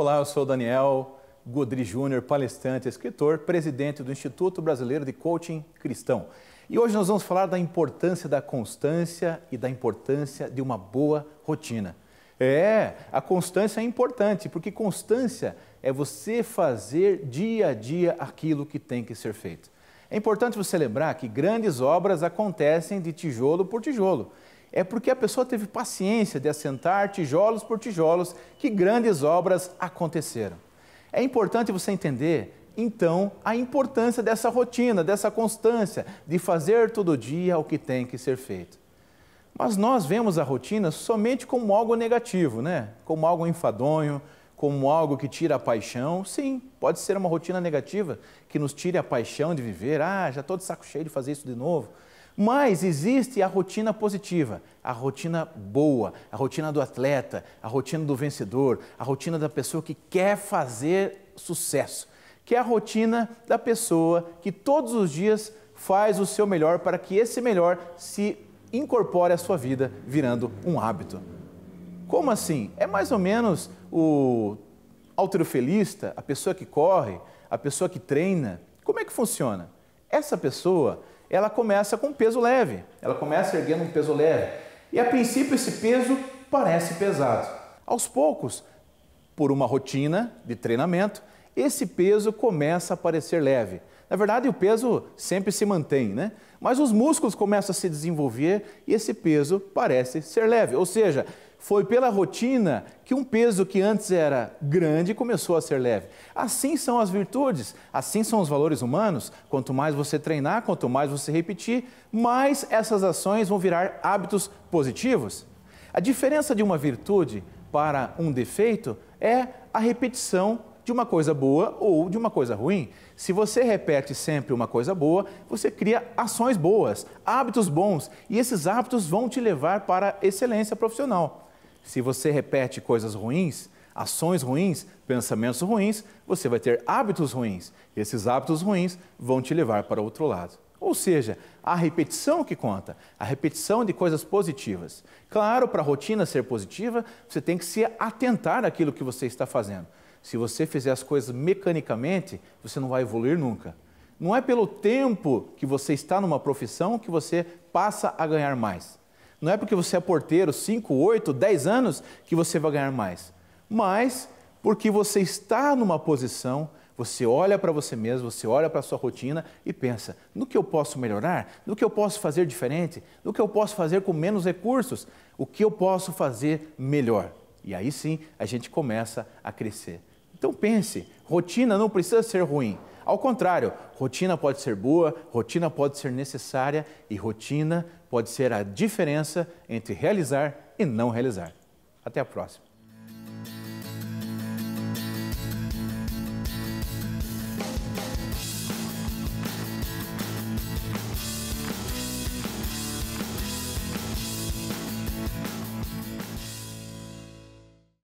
Olá, eu sou Daniel Godri Júnior, palestrante, escritor, presidente do Instituto Brasileiro de Coaching Cristão. E hoje nós vamos falar da importância da constância e da importância de uma boa rotina. É, a constância é importante, porque constância é você fazer dia a dia aquilo que tem que ser feito. É importante você lembrar que grandes obras acontecem de tijolo por tijolo. É porque a pessoa teve paciência de assentar tijolos por tijolos que grandes obras aconteceram. É importante você entender, então, a importância dessa rotina, dessa constância, de fazer todo dia o que tem que ser feito. Mas nós vemos a rotina somente como algo negativo, né? Como algo enfadonho, como algo que tira a paixão. Sim, pode ser uma rotina negativa que nos tire a paixão de viver. Ah, já estou de saco cheio de fazer isso de novo. Mas existe a rotina positiva, a rotina boa, a rotina do atleta, a rotina do vencedor, a rotina da pessoa que quer fazer sucesso, que é a rotina da pessoa que todos os dias faz o seu melhor para que esse melhor se incorpore à sua vida, virando um hábito. Como assim? É mais ou menos o alterofelista, a pessoa que corre, a pessoa que treina. Como é que funciona? Essa pessoa ela começa com peso leve, ela começa erguendo um peso leve. E a princípio esse peso parece pesado. Aos poucos, por uma rotina de treinamento, esse peso começa a parecer leve. Na verdade, o peso sempre se mantém, né? Mas os músculos começam a se desenvolver e esse peso parece ser leve. Ou seja, foi pela rotina que um peso que antes era grande começou a ser leve. Assim são as virtudes, assim são os valores humanos. Quanto mais você treinar, quanto mais você repetir, mais essas ações vão virar hábitos positivos. A diferença de uma virtude para um defeito é a repetição de uma coisa boa ou de uma coisa ruim. Se você repete sempre uma coisa boa, você cria ações boas, hábitos bons, e esses hábitos vão te levar para a excelência profissional. Se você repete coisas ruins, ações ruins, pensamentos ruins, você vai ter hábitos ruins. E esses hábitos ruins vão te levar para outro lado. Ou seja, a repetição que conta, a repetição de coisas positivas. Claro, para a rotina ser positiva, você tem que se atentar àquilo que você está fazendo. Se você fizer as coisas mecanicamente, você não vai evoluir nunca. Não é pelo tempo que você está numa profissão que você passa a ganhar mais. Não é porque você é porteiro 5, 8, 10 anos que você vai ganhar mais. Mas porque você está numa posição, você olha para você mesmo, você olha para a sua rotina e pensa: no que eu posso melhorar? No que eu posso fazer diferente? No que eu posso fazer com menos recursos? O que eu posso fazer melhor? E aí sim a gente começa a crescer. Então pense, rotina não precisa ser ruim. Ao contrário, rotina pode ser boa, rotina pode ser necessária e rotina pode ser a diferença entre realizar e não realizar. Até a próxima.